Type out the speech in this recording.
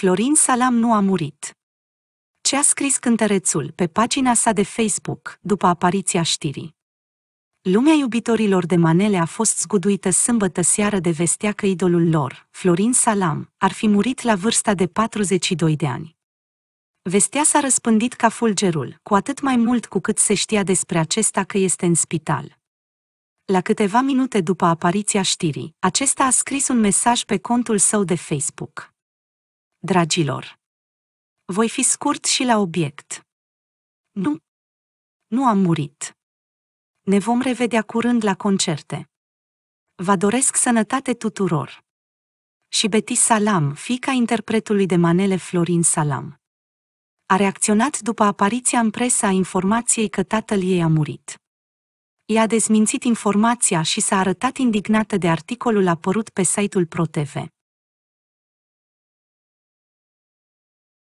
Florin Salam nu a murit. Ce a scris cântărețul pe pagina sa de Facebook după apariția știrii? Lumea iubitorilor de manele a fost zguduită sâmbătă seară de vestea că idolul lor, Florin Salam, ar fi murit la vârsta de 42 de ani. Vestea s-a răspândit ca fulgerul, cu atât mai mult cu cât se știa despre acesta că este în spital. La câteva minute după apariția știrii, acesta a scris un mesaj pe contul său de Facebook. Dragilor, voi fi scurt și la obiect. Nu. Nu am murit. Ne vom revedea curând la concerte. Vă doresc sănătate tuturor. Și Betty Salam, fica interpretului de manele Florin Salam, a reacționat după apariția în presă a informației că tatăl ei a murit ea a dezmințit informația și s-a arătat indignată de articolul apărut pe site-ul ProTV.